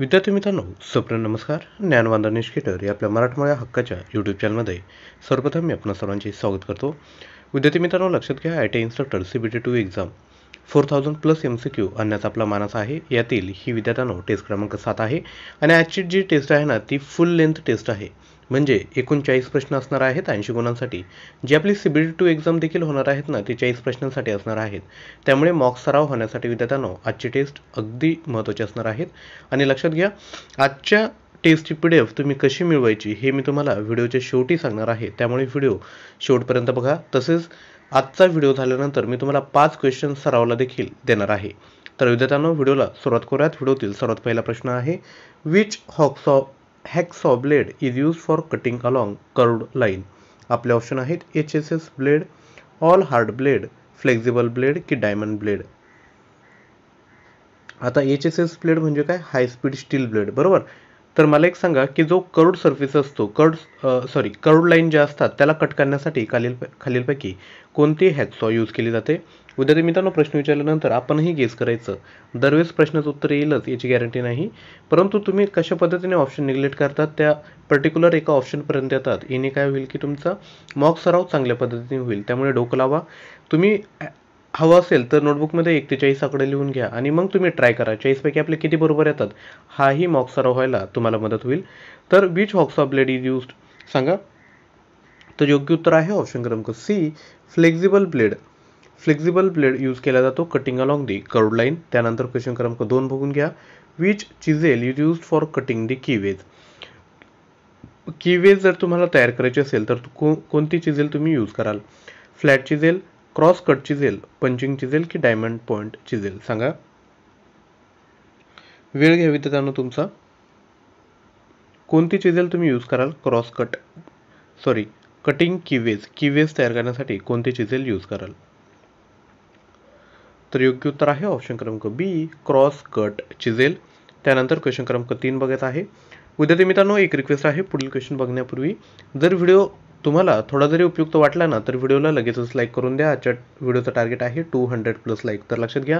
विद्यार्थी मित्रांनो सप्र नमस्कार ज्ञानवांदा निष्केटर या आपल्या मराठमोळ्या हक्काच्या यूट्यूब चॅनलमध्ये सर्वप्रथम मी आपण सर्वांचे स्वागत करतो विद्यार्थी मित्रांनो लक्षात घ्या I T instructor C B T two exam four thousand plus M C Q आणण्याचा आपला मानस आहे यातील ही विद्यार्थ्यांनो टेस्ट क्रमांक सात आहे आणि आजची जी टेस्ट आहे ना ती फुल लेंथ टेस्ट आहे म्हणजे एकूण चाळीस प्रश्न असणार आहेत ऐंशी गुणांसाठी जे आपली सीबीडी टू एक्झाम देखील होणार आहेत ना ते चाळीस प्रश्नांसाठी असणार आहेत त्यामुळे मॉक सराव होण्यासाठी विद्यार्थ्यांनो आजची टेस्ट अगदी महत्त्वाची असणार आहेत आणि लक्षात घ्या आजच्या टेस्टची पी डी एफ तुम्ही कशी मिळवायची हे मी तुम्हाला व्हिडिओच्या शेवटी सांगणार आहे त्यामुळे व्हिडिओ शेवटपर्यंत बघा तसेच आजचा व्हिडिओ झाल्यानंतर मी तुम्हाला पाच क्वेश्चन सरावला देखील देणार आहे तर विद्यार्थ्यांनो व्हिडिओला सुरुवात करूयात व्हिडिओतील सर्वात पहिला प्रश्न आहे which hacks of hacksaw blade is use for cutting along curved line आपले ऑप्शन आहेत H S S blade all hard blade flexible blade की डायमंड ब्लेड आता एच एस एस ब्लेड म्हणजे काय हाय स्पीड स्टील ब्लेड बरोबर तर मला एक सांगा की जो करोड सर्फेस असतो कर्ड सॉरी करोड लाईन ज्या असतात त्याला कट करण्यासाठी खालील खालीलपैकी कोणती हॅकसॉ यूज केली जाते विद्यार्थी मित्रांनो प्रश्न विचारल्यानंतर आपणही गेस करायचं दरवेळेस प्रश्नाचं उत्तर येईलच याची गॅरंटी नाही परंतु तुम्ही कशा पद्धतीने ऑप्शन निग्लेक्ट करतात त्या पर्टिक्युलर एका ऑप्शनपर्यंत येतात याने काय होईल की तुमचा मॉक सराव चांगल्या पद्धतीने होईल त्यामुळे डोकं लावा तुम्ही हवं असेल तर नोटबुकमध्ये चाळीस आकडे लिहून घ्या आणि मग तुम्ही ट्राय करा चाळीसपैकी आपले किती बरोबर येतात हाही मॉक सराव व्हायला तुम्हाला मदत होईल तर which hacks of blade is use सांगा तर योग्य उत्तर आहे ऑप्शन क्रमांक C flexible blade flexible blade use केला जातो cutting along the curved line त्यानंतर क्वेश्चन क्रमांक दोन बघून घ्या which chisel is use for cutting the keyways keyways जर तुम्हाला तयार करायची असेल तर कोणती चिझेल तुम्ही यूज कराल flat chisel cross cut chisel punching chisel की डायमंड पॉइंट चिझेल सांगा वेळ घ्यावी त्यानं तुमचा कोणती चिझेल तुम्ही यूज कराल cross cut sorry cutting keyways keyways तयार करण्यासाठी कोणती चिझेल यूज कराल तर योग्य उत्तर आहे ऑप्शन क्रमांक बी क्रॉस कट चिझेल त्यानंतर क्वेश्चन क्रमांक तीन बघत आहे विद्यार्थी मित्रांनो एक रिक्वेस्ट आहे पुढील क्वेश्चन बघण्यापूर्वी जर व्हिडिओ तुम्हाला थोडा जरी उपयुक्त वाटला ना तर व्हिडिओला लगेचच लाईक करून द्या आजच्या व्हिडिओचं टार्गेट आहे टू हंड्रेड प्लस लाईक तर लक्षात घ्या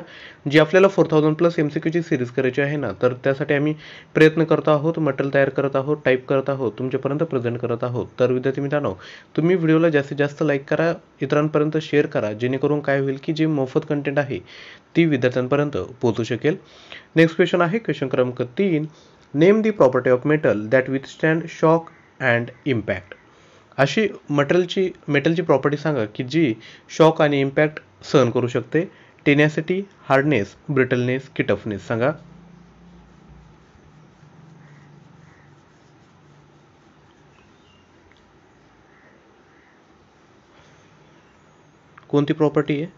जी आपल्याला four thousand plus M C क्यूची सिरीज करायची आहे ना तर त्यासाठी आम्ही प्रयत्न करत आहोत मटेरियल तयार करत आहोत टाईप करत आहोत तुमच्यापर्यंत प्रेझेंट करत आहोत तर विद्यार्थी मित्रांनो तुम्ही व्हिडिओला जास्तीत जास्त लाईक करा इतरांपर्यंत शेअर करा जेणेकरून काय होईल की जे मोफत कंटेंट आहे ती विद्यार्थ्यांपर्यंत पोहोचू शकेल नेक्स्ट क्वेश्चन आहे क्वेश्चन क्रमांक तीन name the property of metal that stand shock and impact अशी मटलची मेटलची प्रॉपर्टी सांगा की जी शॉक आणि इम्पॅक्ट सहन करू शकते टेनॅसिटी हार्डनेस ब्रिटलनेस की टफनेस सांगा कोणती प्रॉपर्टी आहे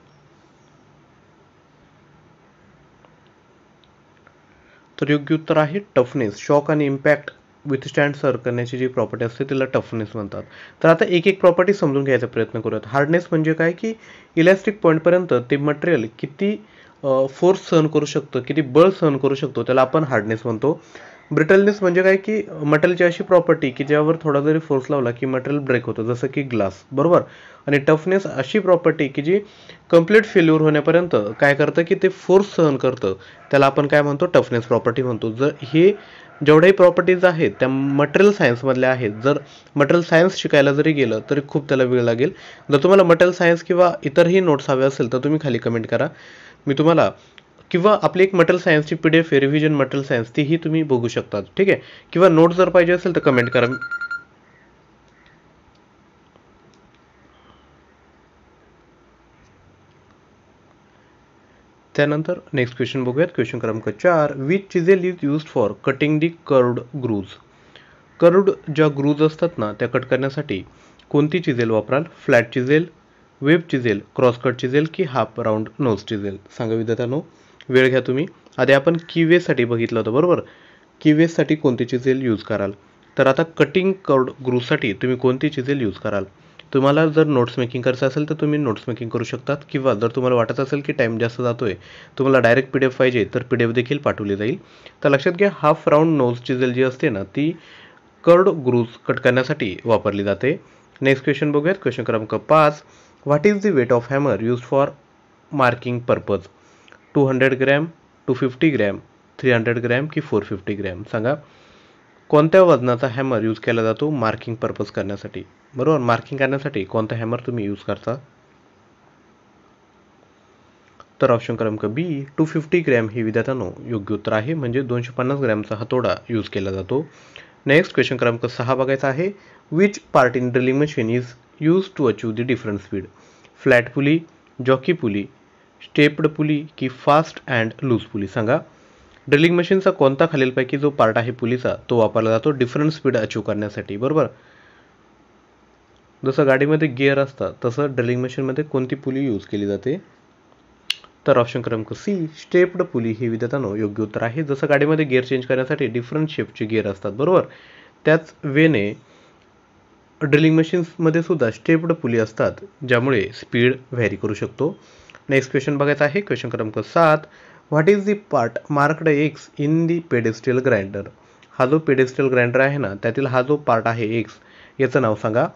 तर योग्य उत्तर आहे टफनेस शॉक आणि इम्पॅक्ट विथस्टँड सर करण्याची जी प्रॉपर्टी असते तिला टफनेस म्हणतात तर आता एक एक प्रॉपर्टी समजून घ्यायचा प्रयत्न करूयात हार्डनेस म्हणजे काय की इलॅस्टिक पॉईंटपर्यंत ते मटेरियल किती फोर्स सहन करू शकतो किती बळ सहन करू शकतो त्याला आपण हार्डनेस म्हणतो ब्रिटलनेस म्हणजे काय की मटेरियलची अशी प्रॉपर्टी की ज्यावर थोडा जरी फोर्स लावला की मटेरियल ब्रेक होतं जसं की ग्लास बरोबर आणि टफनेस अशी प्रॉपर्टी की जी कम्प्लीट फेल्युअर होण्यापर्यंत काय करतं की ते फोर्स सहन करतं त्याला आपण काय म्हणतो टफनेस प्रॉपर्टी म्हणतो जर हे जेवढ्याही प्रॉपर्टीज है मटेरियल मटेरियल सायन्समधल्या है जर मटेरियल साइन्स शिकायला जरी गेलं तरी खूब वे लगे लागेल जर तुम्हाला मटेरियल कि इतर ही नोट्स हवे असेल तर खाली कमेंट करा मैं तुम्हारा कि आपली एक मटेरियल सायन्सची P D F revision material science तीही तुम्हें बघू शकता ठीक है किंवा नोट्स जर पाजे तो कमेंट करा त्यानंतर नेक्स्ट क्वेश्चन बघूयात क्वेश्चन क्रमांक चार which chisel is use for cutting the curved grooves curved ज्या ग्रूज असतात ना त्या कट करण्यासाठी कोणती चिझेल वापराल flat chisel web chisel cross cut chisel की हाफ राऊंड नोज चिझेल सांगा विद्यार्थ्यांनो वेळ घ्या तुम्ही आधी आपण किवेसाठी बघितलं होतं बरोबर किवेसाठी कोणती चिझेल यूज कराल तर आता कटिंग कर्ड ग्रूजसाठी तुम्ही कोणती चिझेल यूज कराल तुम्हाला जर नोट्स मेकिंग करायचं असेल तर तुम्ही नोट्स मेकिंग करू शकतात किंवा जर तुम्हाला वाटत असेल की टाईम जास्त जातो आहे तुम्हाला डायरेक्ट पी डी एफ पाहिजे तर पी डी एफ देखील पाठवली जाईल तर लक्षात घ्या हाफ राऊंड नोज चिजल जी असते ना ती कर्ड ग्रूज कट करण्यासाठी वापरली जाते नेक्स्ट क्वेश्चन बघूयात क्वेश्चन क्रमांक पाच what is the weight of hammer use for marking purpose two hundred gram two fifty gram three hundred gram की फोर फिफ्टी ग्रॅम सांगा कोणत्या वजनाचा हॅमर यूज केला जातो मार्किंग पर्पज करण्यासाठी बरोबर मार्किंग करण्यासाठी कोणता हॅमर तुम्ही यूज करता तर ऑप्शन क्रमांक बी टू फिफ्टी ग्रॅम ही विद्यार्थ्यांनो योग्य उत्तर आहे म्हणजे दोनशे पन्नास ग्रॅमचा हातोडा यूज केला जातो नेक्स्ट क्वेश्चन क्रमांक सहा बघायचा आहे which part in drilling machine is use to achieve the different speed flat pulley jockey pulley stepped pulley की फास्ट अँड लूज पुली सांगा ड्रिलिंग मशीनचा कोणता खालीलपैकी जो पार्ट आहे पुलीचा तो वापरला जातो डिफरंट स्पीड अचीव करण्यासाठी बरोबर जसं गाडीमध्ये गिअर असतात तसं ड्रिलिंग मशीनमध्ये कोणती पुली यूज केली जाते तर ऑप्शन क्रमांक सी स्टेप्ड पुली हे विद्यार्थ्यांनो योग्य उत्तर आहे जसं गाडीमध्ये गिअर चेंज करण्यासाठी डिफरंट शेपचे गिअर असतात बरोबर त्याच वेने ड्रिलिंग मशीन्समध्ये सुद्धा स्टेप्ड पुली असतात ज्यामुळे स्पीड व्हॅरी करू शकतो नेक्स्ट क्वेश्चन बघायचा आहे क्वेश्चन क्रमांक सात what is the part marked X in the pedestal grinder हा जो पेडेस्टियल ग्राइंडर आहे ना त्यातील हा जो पार्ट आहे एक्स याचं नाव सांगा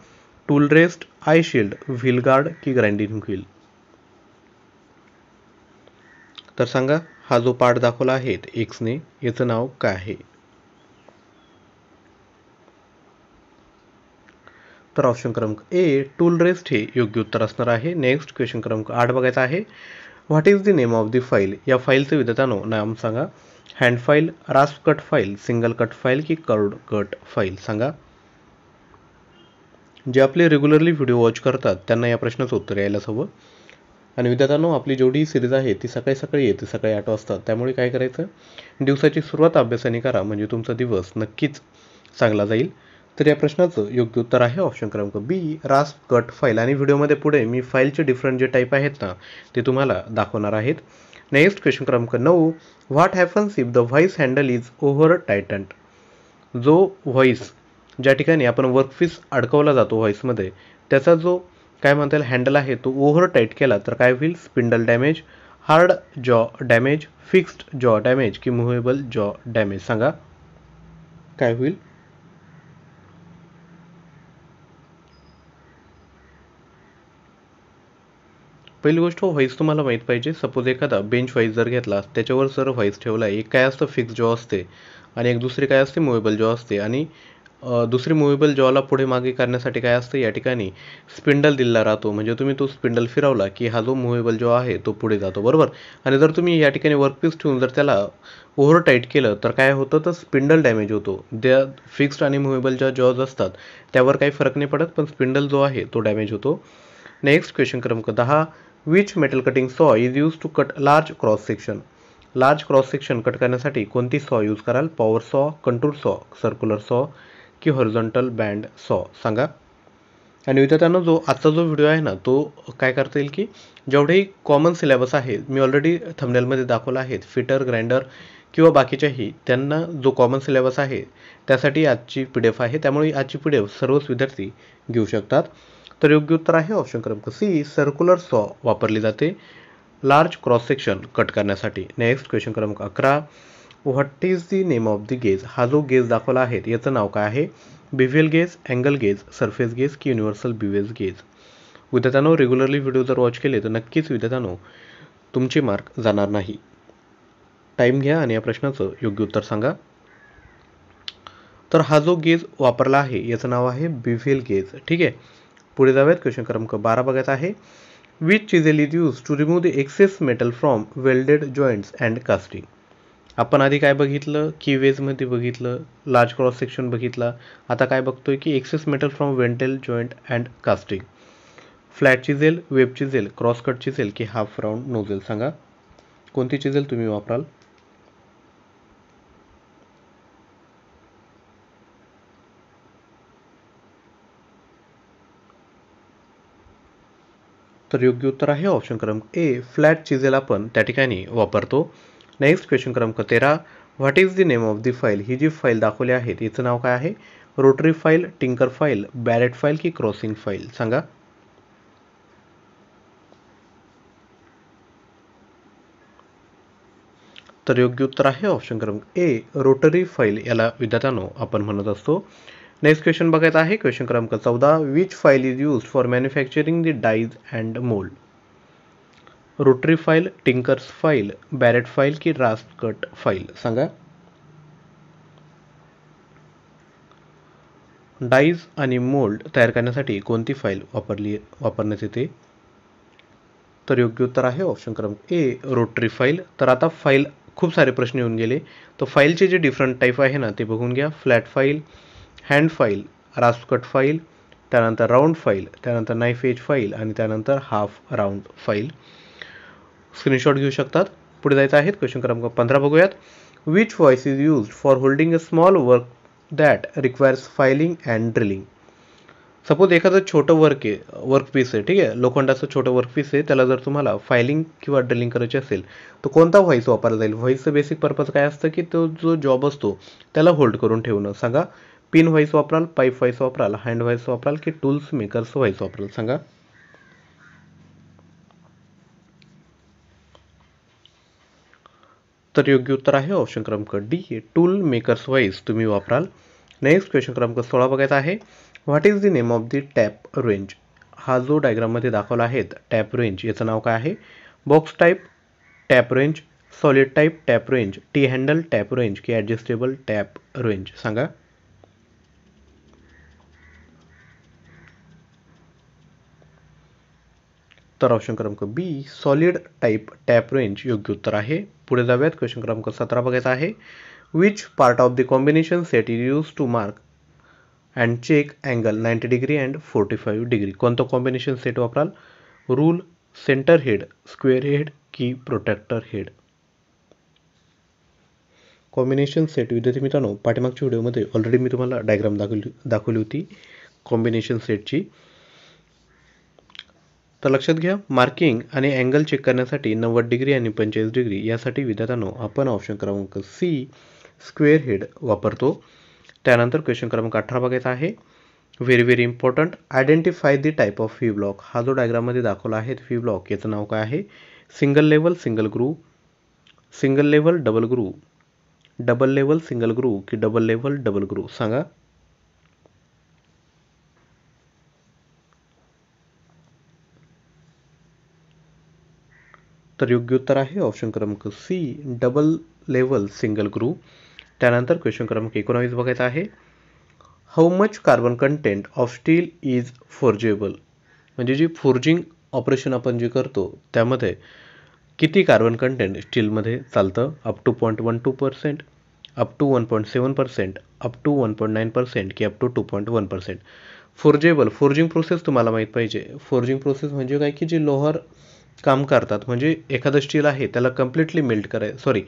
tool rest eye shield wheel guard की ग्राइंडिंग व्हील तर सांगा हा जो पार्ट दाखवला आहे एक्सने याचं नाव काय आहे तर ऑप्शन क्रमांक ए टूल रेस्ट हे योग्य उत्तर असणार आहे नेक्स्ट क्वेश्चन क्रमांक आठ बघायचा आहे what is the name of the file या फाईलचं विद्यार्थ्यानो नाम सांगा hand file rasp cut file single cut file की कर्ड कट फाईल सांगा जे आपले रेग्युलरली व्हिडिओ वॉच करतात त्यांना या प्रश्नाचं उत्तर यायलाच हवं आणि विद्यार्थ्यांनो आपली जेवढी सिरीज आहे ती सकाळी सकाळी येते सकाळी आठ वाजता त्यामुळे काय करायचं दिवसाची सुरुवात अभ्यासाने करा म्हणजे तुमचा दिवस नक्कीच चांगला जाईल तर या प्रश्नाचं योग्य उत्तर आहे ऑप्शन क्रमांक बी रास कट फाईल आणि व्हिडिओमध्ये पुढे मी फाईलचे डिफरंट जे टाईप आहेत ना ते तुम्हाला दाखवणार आहेत नेक्स्ट क्वेश्चन क्रमांक नऊ what happens if the vice handle is over tightened जो व्हॉइस ज्या ठिकाणी आपण वर्कफीस अडकवला जातो व्हॉइसमध्ये त्याचा जो काय म्हणता येईल हँडल आहे तो ओव्हर टाईट केला तर काय होईल spindle damage hard jaw damage fixed jaw damage की मुव्हेबल जॉ डॅमेज सांगा काय होईल पहिली गोष्ट व्हाईस तुम्हाला माहीत पाहिजे सपोज एखादा बेंच व्हाईस जर घेतला त्याच्यावर सर व्हाईस ठेवला एक काय असतं फिक्स जॉ असते आणि एक दुसरी काय असते मुवेबल जॉ असते आणि दुसरी मुवेबल जॉला पुढे मागे करण्यासाठी काय असतं या ठिकाणी स्पिंडल दिला राहतो म्हणजे तुम्ही तो स्पिंडल फिरवला की हा जो मुवेबल जॉ आहे तो पुढे जातो बरोबर आणि जर तुम्ही या ठिकाणी वर्कपीस ठेवून जर त्याला ओव्हर टाईट केलं तर काय होतं तर स्पिंडल डॅमेज होतो ज्या फिक्स्ड आणि मुवेबल ज्या जॉज असतात त्यावर काही फरक नाही पडत पण स्पिंडल जो आहे तो डॅमेज होतो नेक्स्ट क्वेश्चन क्रमांक दहा which metal cutting saw is use to cut large cross section large cross section cut करण्यासाठी कोणती सॉ यूज कराल पॉवर सॉ कंट्रोल सॉ सर्क्युलर सॉ की हॉरिझॉन्टल बँड सॉ सांगा आणि विद्यार्थ्यांना जो आजचा जो व्हिडिओ आहे ना तो काय करता येईल की जेवढेही कॉमन सिलेबस आहे मी ऑलरेडी थमनेलमध्ये दाखवला आहे फिटर ग्राइंडर किंवा बाकीच्याही त्यांना जो कॉमन सिलेबस आहे त्यासाठी आजची पी आहे त्यामुळे आजची पी सर्वच विद्यार्थी घेऊ शकतात तर योग्य उत्तर आहे ऑप्शन क्रमांक सी सर्क्युलर सॉ वापरली जाते लार्ज क्रॉस सेक्शन कट करण्यासाठी नेक्स्ट क्वेश्चन क्रमांक अकरा what is the name of the gauge हा जो गेज दाखवला आहे याचं नाव काय आहे bevel gauge angle gauge surface gauge की युनिव्हर्सल बिव्हेल गेज विद्यार्थ्यांनो रेग्युलरली व्हिडिओ जर वॉच केले तर नक्कीच विद्यार्थ्यांनो तुमचे मार्क जाणार नाही टाईम घ्या आणि या प्रश्नाचं योग्य उत्तर सांगा तर हा जो गेज वापरला आहे याचं नाव आहे बिव्हिल गेज ठीक आहे पुढे जाऊयात क्वेश्चन क्रमांक बारा बघायचा आहे which chisel is use to remove the excess metal from welded joints and casting आपण आधी काय बघितलं की वेजमध्ये बघितलं लार्ज क्रॉस सेक्शन बघितला आता काय बघतोय की एक्सेस मेटल फ्रॉम वेंटेल joint and casting flat chisel web chisel cross cut chisel की हाफ राऊंड नोझेल सांगा कोणती चिझेल तुम्ही वापराल तर योग्य उत्तर आहे ऑप्शन क्रमांक ए फ्लॅट चिजेल आपण त्या ठिकाणी वापरतो नेक्स्ट क्वेश्चन क्रमांक तेरा what is the name of the file ही जी फाईल दाखवली आहे तिचं नाव काय आहे rotary file tinker file barrette file की क्रॉसिंग फाईल सांगा तर योग्य उत्तर आहे ऑप्शन क्रमांक ए रोटरी फाईल याला विद्यार्थ्यांनो आपण म्हणत असतो नेक्स्ट क्वेश्चन बघायचा आहे क्वेश्चन क्रमांक चौदा which file is use for manufacturing the dies and mould rotary file tinker's file barrette file की कट फाईल सांगा डाईज आणि मोल्ड तयार करण्यासाठी कोणती फाईल वापरली वापरण्यात येते तर योग्य उत्तर आहे ऑप्शन क्रमांक ए रोटरी फाईल तर आता फाईल खूप सारे प्रश्न येऊन गेले तर फाईलचे जे डिफरंट टाईप आहे ना ते बघून घ्या flat file hand file rasp cut file त्यानंतर राऊंड फाईल त्यानंतर नाईफ एज फाईल आणि त्यानंतर हाफ राऊंड फाईल स्क्रीनशॉट घेऊ शकतात पुढे जायचं आहेत क्वेश्चन क्रमांक पंधरा बघूयात which vice is use for holding a small work that requires filing and drilling suppose एखादं छोटं वर्क आहे वर्क पीस आहे ठीक आहे लोखंडाचं छोटं वर्क पीस आहे त्याला जर तुम्हाला फायलिंग किंवा ड्रिलिंग करायची असेल तर कोणता व्हॉइस वापरला जाईल व्हॉइसचं बेसिक पर्पज काय असतं की तो जो जॉब असतो त्याला होल्ड करून ठेवणं सांगा पिन वाइज वपराल पाइप वाइज वपराल हैंड वाइज वपराल कि टूल्स मेकर्स वाइज वपराल संगा तो योग्य उत्तर है ऑप्शन क्रमांक डी टूल मेकर्स वाइज तुम्हें वपराल नेक्स्ट क्वेश्चन क्रमांक सोळा बघायचा आहे is the name of the tap wrench हा जो डायग्राम मे दाखला है टैप रेंज ये नाव का है box type tap wrench solid type tap wrench T handle tap wrench की ऐडजस्टेबल टैप रेंज सांगा उत्तर ऑप्शन क्रमांक B solid type tap wrench योग्य उत्तर है पुढे जाव्यात क्वेश्चन क्रमांक सत्रह बघायचा है which part of the combination set is use to mark and check angle 90 degree and 45 five degree कोणतं कॉम्बिनेशन सेट वपराल rule centre head square head की प्रोटेक्टर हेड कॉम्बिनेशन सेट विद्यार्थी मित्रों मित्रांनो वीडियो में ऑलरेडी मैं तुम्हारा डायग्राम दाखिल दाखिल होती कॉम्बिनेशन सेट की तो लक्षात घ्या मार्किंग आणि अँगल चेक करण्यासाठी नव्वद डिग्री आणि पंचेचाळीस डिग्री ये विद्यार्थ्यांनो आपण ऑप्शन क्रमांक सी स्क्वेर हेड वापरतो त्यानंतर क्वेश्चन क्रमांक अठारह बघायचा है very very important identify the type of V block हा जो डायग्राममध्ये दाखला है फी ब्लॉक ये नाव का है single level single groove single level double groove double level single groove कि डबल लेवल डबल ग्रू सगा तर योग्य उत्तर आहे ऑप्शन क्रमांक C double level single groove त्यानंतर क्वेश्चन क्रमांक एकोणावीस बघायचा आहे how much carbon content of steel is forgeable म्हणजे जी फोर्जिंग ऑपरेशन आपण जे करतो त्यामध्ये किती कार्बन कंटेंट स्टीलमध्ये चालतं up to point one two percent up to one point seven percent up to one point nine percent की up to two point one percent forgeable forging process तुम्हाला माहीत पाहिजे फोर्जिंग प्रोसेस म्हणजे काय की जे लोहर काम करतात म्हणजे एखादं स्टील आहे त्याला कम्प्लिटली मेल्ट कराय सॉरी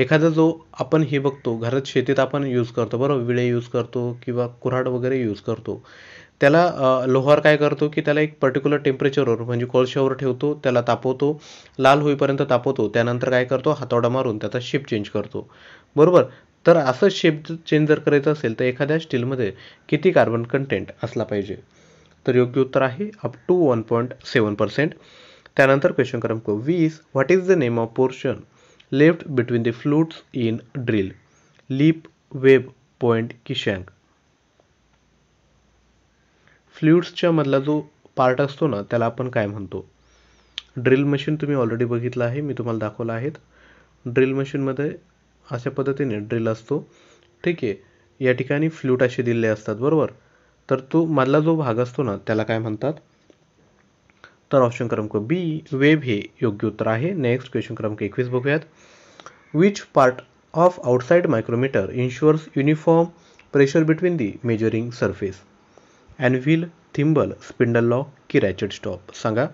एखादा जो आपण हे बघतो घरात शेतीत आपण यूज करतो बरोबर विळे यूज करतो किंवा कुऱ्हाड वगैरे यूज करतो त्याला लोहार काय करतो की त्याला एक पर्टिक्युलर टेम्परेचरवर म्हणजे कोळशावर ठेवतो त्याला तापवतो लाल होईपर्यंत तापवतो त्यानंतर काय करतो हातोडा मारून त्याचा शेप चेंज करतो बरोबर तर असं शेप चेंज जर करायचं असेल तर एखाद्या स्टीलमध्ये किती कार्बन कंटेंट असला पाहिजे तर योग्य उत्तर आहे up to one point seven percent त्यानंतर क्वेश्चन क्रमांक वीस what is the name of portion left between the flutes in drill lip web point की फ्लूट्सच्या मधला जो पार्ट असतो ना त्याला आपण काय म्हणतो ड्रिल मशीन तुम्ही ऑलरेडी बघितलं आहे मी तुम्हाला दाखवलं आहेत ड्रिल मशीनमध्ये अशा पद्धतीने ड्रिल असतो ठीक आहे या ठिकाणी फ्ल्यूट असे दिलेले असतात बरोबर तर तो मधला जो भाग असतो ना त्याला काय म्हणतात तर ऑप्शन क्रमांक बी वेब हे योग्य उत्तर आहे नेक्स्ट क्वेश्चन क्रमांक एकवीस बघूयात which part of outside micrometer ensures uniform pressure between the measuring surface anvil thimble spindle lock की रॅचेड स्टॉप सांगा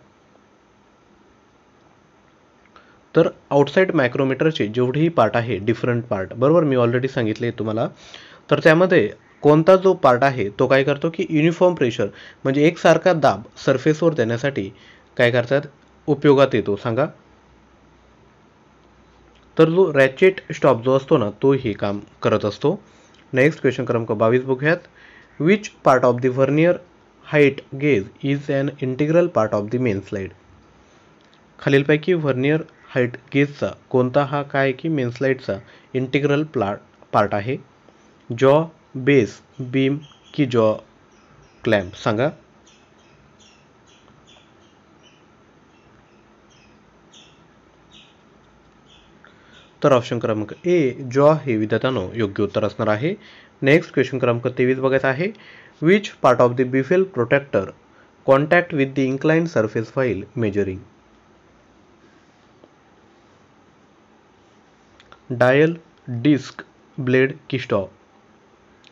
तर आउटसाइड मायक्रोमीटरचे जेवढेही पार्ट आहे डिफरंट पार्ट बरोबर मी ऑलरेडी सांगितले तुम्हाला तर त्यामध्ये कोणता जो पार्ट आहे तो काय करतो की युनिफॉर्म प्रेशर म्हणजे एकसारखा दाब सरफेसवर देण्यासाठी काय करतात उपयोगात येतो सांगा तर जो रॅचेट स्टॉप जो असतो ना तो हे काम करत असतो नेक्स्ट क्वेश्चन क्रमांक बावीस बघूयात which part of the vernier height gauge is an integral part of the main slide खालीलपैकी व्हर्नियर हाईट गेजचा कोणता हा काय की मेन स्लाइडचा इंटिग्रल प्ला पार्ट आहे जॉ बेस बीम की जॉ क्लॅम्प संगा तर ऑप्शन क्रमांक ए जॉ हे विद्यार्थ्यांनो योग्य उत्तर असणार आहे नेक्स्ट क्वेश्चन क्रमांक तेवीस बघायचा आहे which part of the bevel protractor contact with the incline surface file measuring dial disc blade की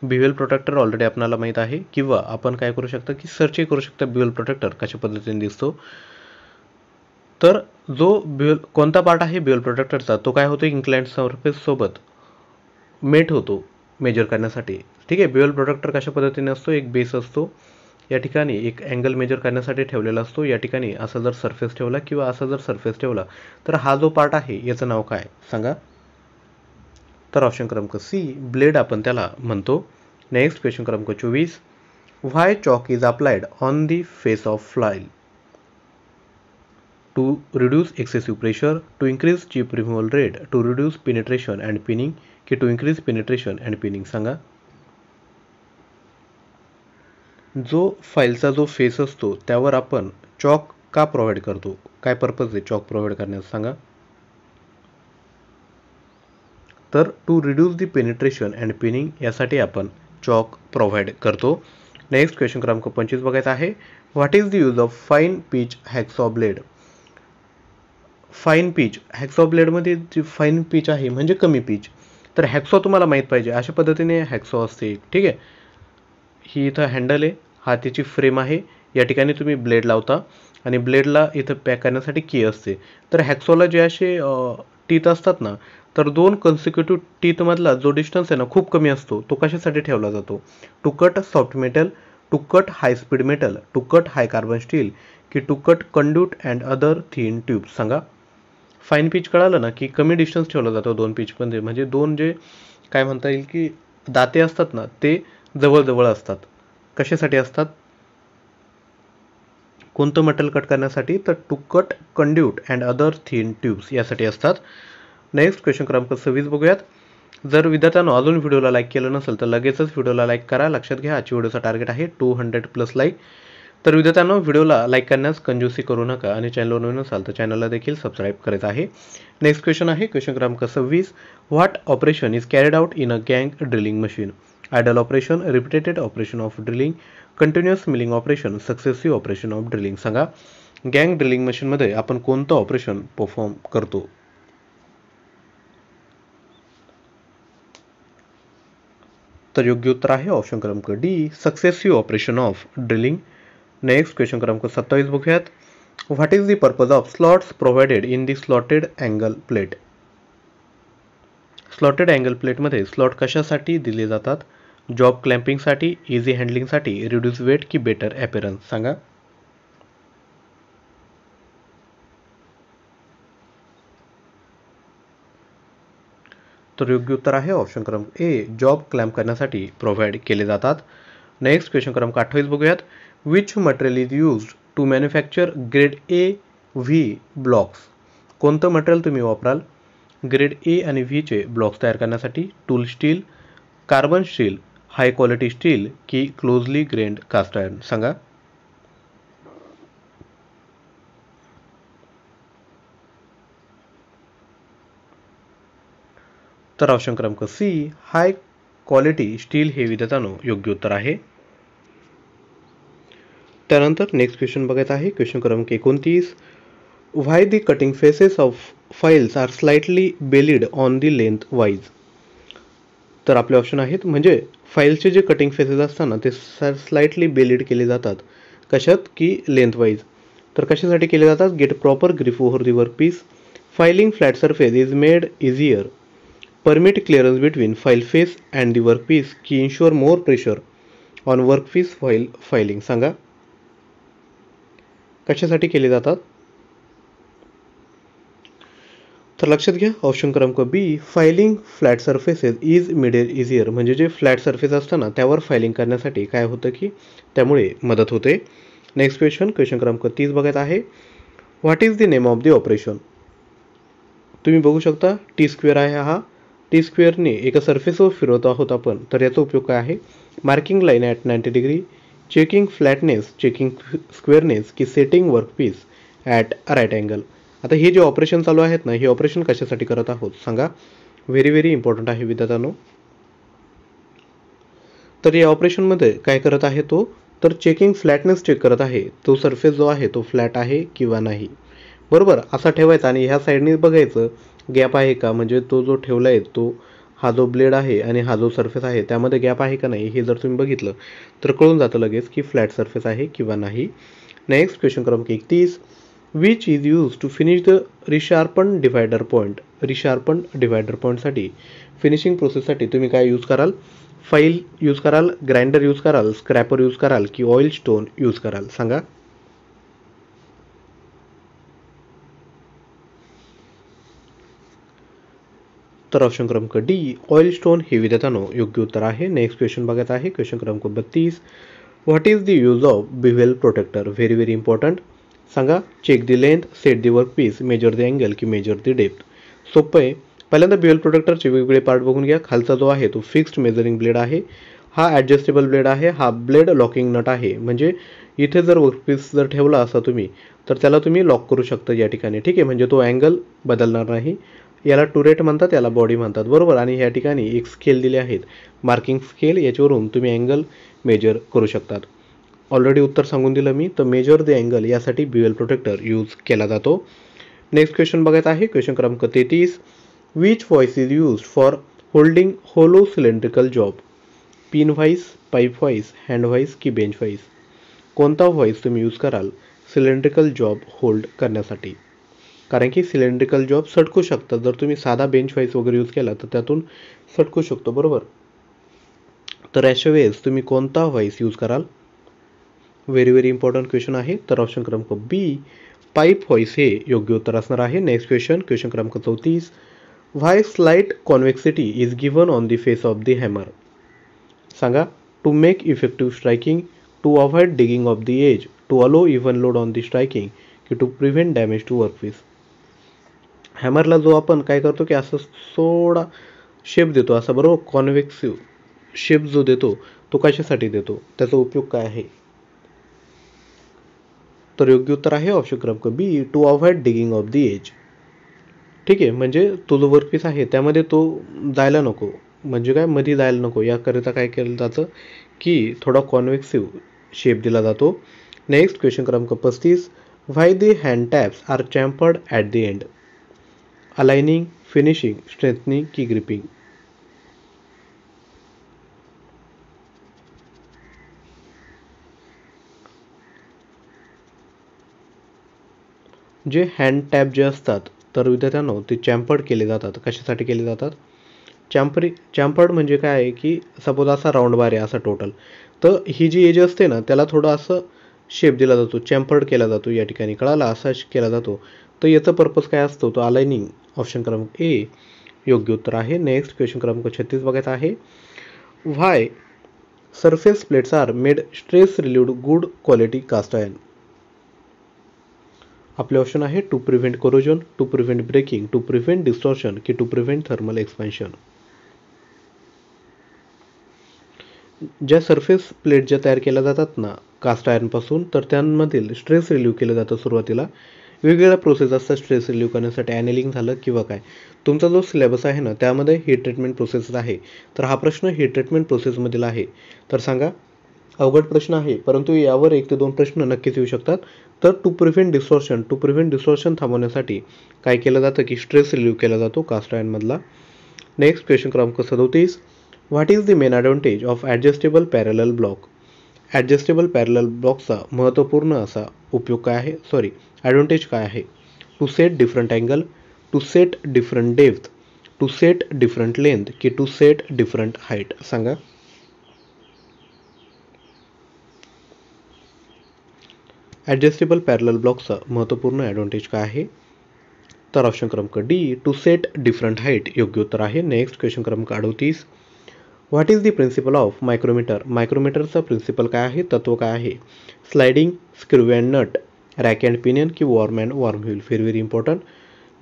बीवेल प्रोटेक्टर ऑलरेडी आपल्याला माहीत आहे किंवा आपण काय करू शकता की सर्चही करू शकता बीवेल प्रोटेक्टर कशा पद्धतीने दिसतो तर जो बिल कोणता पार्ट आहे बिल प्रोटेक्टरचा तो काय होतो इन्क्लाइंट सोबत मेट होतो मेजर करण्यासाठी ठीक आहे बिल प्रोटेक्टर कशा पद्धतीने असतो एक बेस असतो या ठिकाणी एक अँगल मेजर करण्यासाठी ठेवलेला असतो या ठिकाणी असा जर सरफेस ठेवला किंवा असा जर सरफेस ठेवला तर हा जो पार्ट आहे याचं नाव काय सांगा तर ऑप्शन क्रमांक सी ब्लेड आपण त्याला म्हणतो नेक्स्ट क्वेश्चन क्रमांक चोवीस why chalk is applied on the face of file to reduce excessive pressure to increase chip removal rate to reduce penetration and pinning की to increase penetration and pinning सांगा जो फाईलचा जो फेस असतो त्यावर आपण चॉक का प्रोव्हाइड करतो काय पर्पज आहे चॉक प्रोव्हाइड करण्याचं सांगा तर to reduce the penetration and pinning यासाठी आपण चॉक प्रोव्हाइड करतो नेक्स्ट क्वेश्चन क्रमांक पंचवीस बघायचा आहे what is the use of fine pitch hacksaw blade fine pitch hacksaw ब्लेडमध्ये जी फाईन पीच आहे म्हणजे कमी पीच तर हॅक्सॉ तुम्हाला माहीत पाहिजे अशा पद्धतीने हॅक्सॉ असते ठीक आहे ही इथं हँडल आहे हा त्याची फ्रेम आहे या ठिकाणी तुम्ही ब्लेड लावता आणि ब्लेडला इथं पॅक करण्यासाठी की असते तर हॅक्सॉला जे असे टीथ असतात ना तर दोन कन्सिक्युटिव्ह टीथमधला जो डिस्टन्स आहे ना खूप कमी असतो तो कशासाठी ठेवला जातो to cut soft metal to cut high speed metal to high carbon steel की to cut conduit and other thin tube सांगा फाईन पिच कळालं ना की कमी डिस्टन्स ठेवला जातो दोन पिचमध्ये म्हणजे दोन जे काय म्हणता येईल की दाते असतात ना ते जवळजवळ असतात कशासाठी असतात कोणतं मेटल कट करण्यासाठी तर to cut conduit and other thin tubes यासाठी असतात नेक्स्ट क्वेश्चन क्रमांक सव्वीस बघूयात जर विद्यार्थ्यांना अजून व्हिडिओला लाईक केलं नसेल तर लगेचच व्हिडिओला लाईक करा लक्षात घ्या आजची व्हिडिओचा टार्गेट आहे टू हंड्रेड प्लस लाईक तर विद्यार्थ्यांना व्हिडिओला लाईक करण्यास कंजूसी करू नका आणि चॅनलवर नवीन असाल तर चॅनलला देखील सबस्क्राईब करायचं आहे नेक्स्ट क्वेश्चन आहे क्वेश्चन क्रमांक सव्वीस what operation is carried out in a गँग drilling machine idle operation repeated operation of drilling continuous milling operation successive operation of drilling सांगा गँग ड्रिलिंग मशीनमध्ये आपण कोणतं ऑपरेशन परफॉर्म करतो तो योग्य उत्तर है ऑप्शन क्रमांक D successive operation of drilling next question क्रमांक सत्ताईस बघूयात what is the purpose of slots provided in the slotted angle plate slotted angle plate मे स्लॉट कशा सा job clamping easy handling reduce weight की बेटर एपेरन्स सांगा तर योग्य उत्तर आहे ऑप्शन क्रमांक ए जॉब क्लॅम्प करण्यासाठी प्रोव्हाइड केले जातात नेक्स्ट क्वेश्चन क्रमांक अठ्ठावीस बघूयात which material is use to manufacture grade A V blocks कोणतं मटेरियल तुम्ही वापराल ग्रेड ए आणि व्हीचे ब्लॉक्स तयार करण्यासाठी tool steel carbon steel high quality steel की क्लोजली ग्रेंड कास्ट आयर्न सांगा तर ऑप्शन क्रमांक सी हाय क्वालिटी स्टील हे विधेतानो योग्य उत्तर आहे त्यानंतर नेक्स्ट क्वेश्चन बघत आहे क्वेश्चन क्रमांक एकोणतीस why the cutting faces of files are slightly bellied on the length wise तर आपले ऑप्शन आहेत म्हणजे फाईल्सचे जे कटिंग फेसेस ना ते सर स्लाइटली बेलिड केले जातात कशात की लेंथ वाईज तर कशासाठी केले जातात get proper grip over the work piece filing flat surface is made easier permit clearance between file face and the workpiece की ensure more pressure on workpiece while filing sanga कशासाठी केले जातात तर लक्षात घ्या ऑप्शन क्रमांक B filing flat surfaces is made easier म्हणजे जे फ्लॅट सरफेस असताना त्यावर फायलिंग करण्यासाठी काय होतं की त्यामुळे मदत होते नेक्स्ट क्वेश्चन क्वेश्चन क्रमांक तीस बघत आहे what is the name of the operation तुम्ही बघू शकता टी स्क्वेअर आहे हा टी स्क्वेअरने एका सर्फेसवर फिरवत आहोत आपण तर याचा उपयोग काय आहे marking line at ninety degree checking flatness checking squareness की setting work piece at right angle आता हे जे ऑपरेशन चालू आहेत ना हे ऑपरेशन कशासाठी करत आहोत सांगा व्हेरी व्हेरी इम्पॉर्टंट आहे विद्यार्थ्यांनो तर या ऑपरेशनमध्ये काय करत आहे तो तर चेकिंग फ्लॅटनेस चेक करत आहे तो सर्फेस जो आहे तो फ्लॅट आहे किंवा नाही बरोबर असा ठेवायचा आणि ह्या साईडने बघायचं गॅप आहे का म्हणजे तो जो ठेवला आहे तो हा जो ब्लेड आहे आणि हा जो सरफेस आहे त्यामध्ये गॅप आहे का नाही हे जर तुम्ही बघितलं तर कळून जातं लगेच की फ्लॅट सरफेस आहे किंवा नाही नेक्स्ट क्वेश्चन क्रमांक एकतीस which is use to finish the resharpen divider point resharpen divider पॉईंटसाठी फिनिशिंग प्रोसेससाठी तुम्ही काय यूज कराल फाईल यूज कराल ग्राइंडर यूज कराल स्क्रॅपर यूज कराल की ऑइल स्टोन यूज कराल सांगा तर ऑप्शन क्रमांक डी ऑइल स्टोन हे विद्यार्थ्यानो योग्य उत्तर आहे नेक्स्ट क्वेश्चन बघत आहे क्वेश्चन क्रमांक बत्तीस what is the use of bevel protractor very very important सांगा check the length set the work piece measure the angle की मेजर दी डेप्थ सोपं आहे पहिल्यांदा बिव्हेल प्रोटेक्टरचे वेगवेगळे पार्ट बघून घ्या खालचा जो आहे तो फिक्स्ड मेजरिंग ब्लेड आहे हा ॲडजस्टेबल ब्लेड आहे हा ब्लेड लॉकिंग नट आहे म्हणजे इथे जर वर्कपीस जर ठेवला असा तुम्ही तर त्याला तुम्ही लॉक करू शकता या ठिकाणी ठीक आहे म्हणजे तो अँगल बदलणार नाही याला टुरेट म्हणतात याला बॉडी म्हणतात बरोबर आणि या ठिकाणी एक स्केल दिले आहेत मार्किंग स्केल याच्यावरून तुम्ही अँगल मेजर करू शकतात ऑलरेडी उत्तर सांगून दिलं मी तर मेजर द अँगल यासाठी ब्युएल प्रोटेक्टर यूज केला जातो नेक्स्ट क्वेश्चन बघायचा आहे क्वेश्चन क्रमांक तेहतीस which vice is use for holding hollow cylindrical job pin vice pipe vice hand vice की बेंच व्हाईस कोणता व्हॉइस तुम्ही यूज कराल सिलेंड्रिकल जॉब होल्ड करण्यासाठी कारण की सिलेंड्रिकल जॉब सटकू शकता जर तुम्ही साधा बेंच वाईस वगैरे यूज केला तर त्यातून सटकू शकतो बरोबर तर अशा वेळेस तुम्ही कोणता व्हाईस यूज कराल व्हेरी व्हेरी इम्पॉर्टंट क्वेश्चन आहे तर ऑप्शन क्रमांक बी पाईप व्हॉइस हे योग्य उत्तर असणार आहे नेक्स्ट क्वेश्चन क्वेश्चन क्रमांक चौतीस why is light convexity is given on the face of the hammer सांगा to make effective striking to avoid digging of the edge to allow even load on the striking की to prevent damage to work workpiece हॅमरला जो आपण काय करतो की असं सोडा shape देतो असा बरोबर कॉन्व्हेक्सिव शेप जो देतो तो कशासाठी देतो त्याचा उपयोग काय आहे तर योग्य उत्तर आहे ऑप्शन क्रमांक B to avoid digging of the edge ठीक आहे म्हणजे तो जो वर्कपीस आहे त्यामध्ये तो जायला नको म्हणजे काय मध्ये जायला नको याकरिता काय केलं जातं की थोडा कॉन्व्हेक्सिव्ह शेप दिला जातो नेक्स्ट क्वेश्चन क्रमांक पस्तीस why the hand taps are chamfered at the end aligning finishing straightening की ग्रिपिंग जे हँड टॅप जे असतात तर विद्यार्थ्यांनो ते चॅम्पर्ड केले जातात कशासाठी केले जातात चॅम्परी चॅम्पर्ड म्हणजे काय आहे की सपोज असा राऊंड बार आहे असा टोटल तर ही जी एज असते ना त्याला थोडं असं शेप दिला जातो चॅम्पर्ड केला जातो या ठिकाणी कळाला असा केला जातो तर याचा पर्पज काय असतो तो अलाइनिंग ऑप्शन क्रमांक ए योग्य उत्तर आहे नेक्स्ट क्वेश्चन क्रमांक छत्तीस बघायचा आहे why surface plates are made stress relieved good quality cast iron आपले ऑप्शन आहे to prevent corrosion to prevent breaking to prevent distortion की टू प्रिव्हेंट थर्मल एक्सपेन्शन ज्या सरफेस प्लेट ज्या तयार केल्या जातात ना कास्ट आयर्नपासून तर त्यांमधील स्ट्रेस रिलीव्ह केलं जातं सुरुवातीला वेगवेगळ्या प्रोसेस असतात स्ट्रेस रिलीव्ह करण्यासाठी ॲनेलिंग झालं किंवा काय तुमचा जो सिलेबस आहे ना त्यामध्ये ही ट्रीटमेंट प्रोसेस आहे तर हा प्रश्न ही ट्रीटमेंट प्रोसेसमधील आहे तर सांगा अवघड प्रश्न आहे परंतु यावर एक ते दोन प्रश्न नक्कीच येऊ शकतात तर to prevent distortion to prevent distortion थांबवण्यासाठी काय केलं जातं की स्ट्रेस रिलीव्ह केला जातो कास्ट आयनमधला नेक्स्ट क्वेश्चन क्रमांक सदोतीस what is the main advantage of adjustable parallel block adjustable parallel ब्लॉकचा महत्त्वपूर्ण असा उपयोग काय आहे सॉरी ॲडव्हान्टेज का है to set different angle to set different depth to set different length कि टू सेट डिफरंट हाईट सांगा ॲडजस्टेबल पॅरल ब्लॉकचा महत्वपूर्ण ॲडव्हान्टेज का है तो ऑप्शन क्रमांक D to set different height योग्य उत्तर है नेक्स्ट क्वेश्चन क्रमांक अडोतीस what is the principle of micrometer च प्रिंसिपल का है तत्व का है sliding screw and nut rack and pinion की worm and worm wheel very very important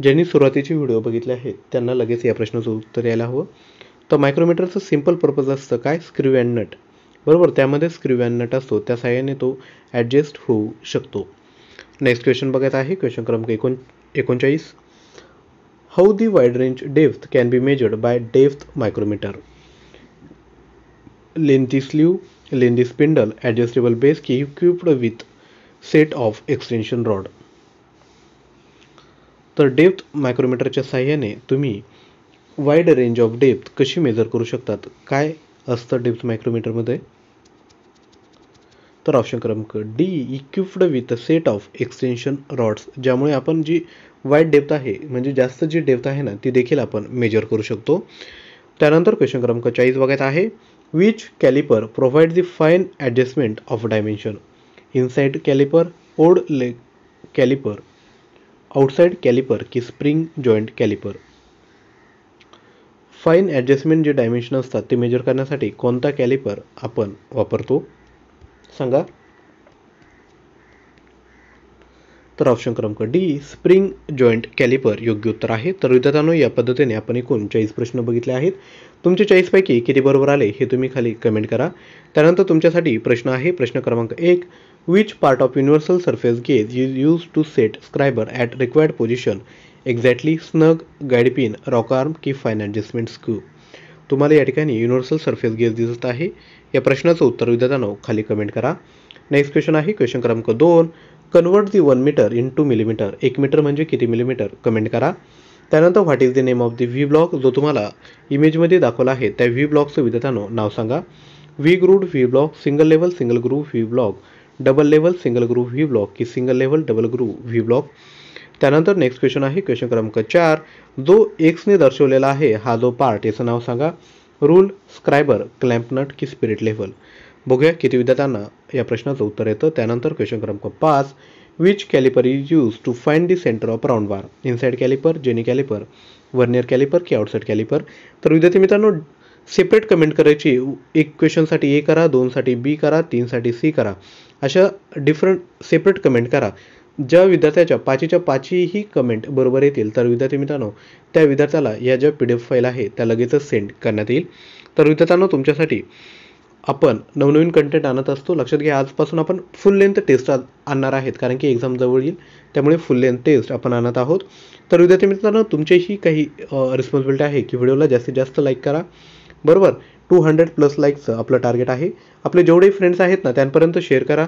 ज्यांनी सुरुवातीची व्हिडिओ बघितले आहेत त्यांना लगेच या प्रश्नाचं उत्तर यायला हवं तर मायक्रोमीटरचं सिम्पल पर्पज असतं काय स्क्रू अँड नट बरोबर त्यामध्ये स्क्रू अँड नट असतो त्या सहाय्याने तो ॲडजस्ट होऊ शकतो नेक्स्ट क्वेश्चन बघायचं आहे क्वेश्चन क्रमांक एकोण एकोणचाळीस how the wide range depth can be measured by depth micrometer lengthy sleeve lengthy spindle adjustable base की equipped with set of extension rod तर डेप्थ मायक्रोमीटरच्या साह्याने तुम्ही वाईड रेंज ऑफ डेप्थ कशी मेजर करू शकतात काय असतं डेप्थ मायक्रोमीटरमध्ये तर ऑप्शन क्रमांक D equipped with a set of extension rods ज्यामुळे आपण जी वाईड डेप्थ आहे म्हणजे जास्त जी डेप्थ आहे ना ती देखील आपण मेजर करू शकतो त्यानंतर क्वेश्चन क्रमांक चाळीस बघायचा आहे which caliper provide the fine adjustment of dimension inside caliper odd leg caliper outside caliper की spring joint caliper fine adjustment जे डायमेन्शन असतात ते मेजर करण्यासाठी कोणता कॅलिपर आपण वापरतो सांगा तर ऑप्शन क्रमांक डी स्प्रिंग जॉईंट कॅलिपर योग्य उत्तर आहे तर विद्यार्थ्यांनो या पद्धतीने आपण एकूण चाळीस प्रश्न बघितले आहेत तुमचे चाळीसपैकी किती बरोबर आले हे तुम्ही खाली कमेंट करा त्यानंतर तुमच्यासाठी प्रश्न आहे प्रश्न क्रमांक एक which part of universal surface gauge is used to set scriber at required position exactly snug guide pin rock arm की फाईन ॲडजस्टमेंट स्क्रू तुम्हाला या ठिकाणी युनिव्हर्सल सरफेस गेज दिसत आहे या प्रश्नाचं उत्तर विद्यार्थ्यांनो खाली कमेंट करा नेक्स्ट क्वेश्चन आहे क्वेश्चन क्रमांक दोन convert the one metre into millimetre एक मीटर म्हणजे किती मिलीमीटर कमेंट करा त्यानंतर what is the name of the V block जो तुम्हाला इमेजमध्ये दाखवला आहे त्या व्ही ब्लॉकचं विद्यार्थ्यानो नाव सांगा V groove V block single level single groove V block double level single groove V block की single level double groove V block त्यानंतर नेक्स्ट क्वेश्चन आहे क्वेश्चन क्रमांक चार जो एक्स ने दर्शवलेला आहे हा जो पार्ट याचं नाव सांगा रूल स्क्रायबर क्लॅम्पनट की स्पिरिट लेवल बघूया किती विद्यार्थ्यांना या प्रश्नाचं उत्तर येतं त्यानंतर क्वेश्चन क्रमांक पाच which caliper is use to find the centre of round bar inside caliper jenny caliper vernier caliper की आउटसाइड कॅलिपर तर विद्यार्थी मित्रांनो सेपरेट कमेंट करायची एक क्वेश्चनसाठी ए करा दोनसाठी बी करा तीनसाठी सी करा अशा डिफरंट सेपरेट कमेंट करा ज्या विद्यार्थ्याच्या पाचीच्या पाचीही कमेंट बरोबर येतील तर विद्यार्थी मित्रांनो त्या विद्यार्थ्याला या ज्या पी डी एफ फाईल आहे त्या लगेचच सेंड करण्यात येईल तर विद्यार्थ्यांनो तुमच्यासाठी आपण नवनवीन कंटेंट आणत असतो लक्षात घ्या आजपासून आपण फुल लेंथ टेस्ट आणणार आहेत कारण की एक्झाम जवळ येईल त्यामुळे फुल लेंथ टेस्ट आपण आणत आहोत तर विद्यार्थी मित्रांनो तुमच्याशी काही रिस्पॉन्सिबिलिटी आहे की व्हिडिओला जास्तीत जास्त लाईक करा बरोबर टू हंड्रेड प्लस लाईकचं आपलं टार्गेट आहे आपले जेवढे फ्रेंड्स आहेत ना त्यांपर्यंत शेअर करा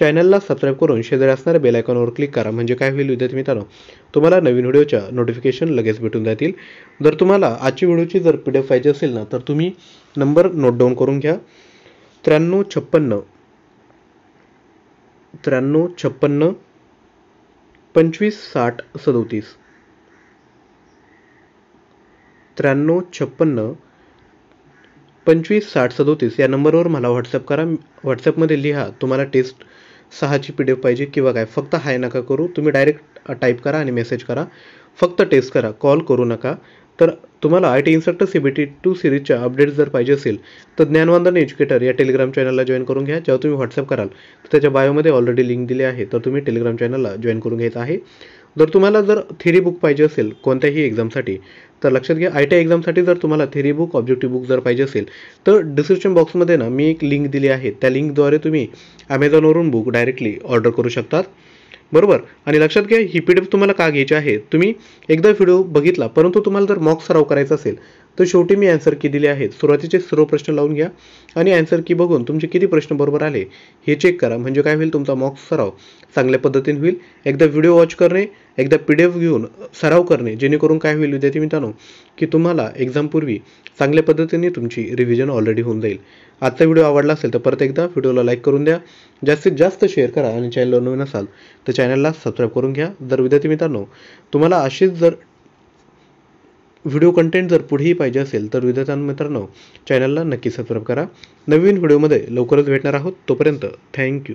चॅनलला सबस्क्राईब करून शेजारी असणाऱ्या बेल क्लिक करा म्हणजे काय होईल विद्यार्थी मित्रांनो तुम्हाला नवीन व्हिडिओच्या नोटिफिकेशन लगेच भेटून जातील जर तुम्हाला आजची व्हिडिओची जर पी डी पाहिजे असेल ना तर तुम्ही नंबर नोट डाऊन करून घ्या त्र्याण्णव छप्पन्न त्र्याण्णव छप्पन्न पंचवीस साठ सदोतीस त्र्याण्णव छप्पन्न पंचवीस साठ सदोतीस या नंबरवर मला व्हॉट्सअप करा व्हॉट्सअपमध्ये लिहा तुम्हाला टेस्ट सहाची पी डी एफ पाहिजे किंवा काय फक्त हाय नका करू तुम्ही डायरेक्ट टाईप करा आणि मेसेज करा फक्त टेस्ट करा कॉल करू नका तर तुम्हाला I T instructor C B T two सिरीजच्या अपडेट्स जर पाहिजे असेल तर ज्ञानवंदन एज्युकेटर या टेलिग्राम चॅनलला जॉईन करून घ्या जेव्हा तुम्ही व्हॉट्सअप कराल तर त्याच्या बायोमध्ये ऑलरेडी लिंक दिली आहे तर तुम्ही टेलिग्राम चॅनलला जॉईन करून घेत आहे जर तुम्हाला जर थेरी बुक पाहिजे असेल कोणत्याही एक्झामसाठी तर लक्षात घ्या आय टी एक्झामसाठी जर तुम्हाला थेरी बुक ऑब्जेक्टिव्ह बुक जर पाहिजे असेल तर डिस्क्रिप्शन बॉक्समध्ये ना मी एक लिंक दिली आहे त्या लिंकद्वारे तुम्ही ॲमेझॉनवरून बुक डायरेक्टली ऑर्डर करू शकतात बरोबर आणि लक्षात घ्या ही पी तुम्हाला का घ्यायची आहे तुम्ही एकदा व्हिडिओ बघितला परंतु तुम्हाला जर मॉक सराव करायचा असेल तर शेवटी मी आन्सर की दिले आहेत सुरुवातीचे सर्व प्रश्न लावून घ्या आणि अँसर की बघून तुमचे किती प्रश्न बरोबर आले हे चेक करा म्हणजे काय होईल तुमचा मॉक सराव चांगल्या पद्धतीने होईल एकदा व्हिडिओ वॉच करणे एकदा पी डी एफ घेऊन सराव करणे जेणेकरून काय होईल विद्यार्थी मित्रांनो की तुम्हाला एक्झामपूर्वी चांगल्या पद्धतीने तुमची रिव्हिजन ऑलरेडी होऊन जाईल आजचा व्हिडिओ आवडला असेल तर परत एकदा व्हिडिओला लाईक करून द्या जास्तीत जास्त शेअर करा आणि चॅनलवर नवीन असाल तर चॅनलला सबस्क्राईब करून घ्या जर विद्यार्थी मित्रांनो तुम्हाला अशीच जर व्हिडिओ कंटेंट जर पुढेही पाहिजे असेल तर विद्यार्थ्यां मित्रांनो चॅनलला नक्की सबस्क्राईब करा नवीन व्हिडिओमध्ये लवकरच भेटणार आहोत तोपर्यंत थँक्यू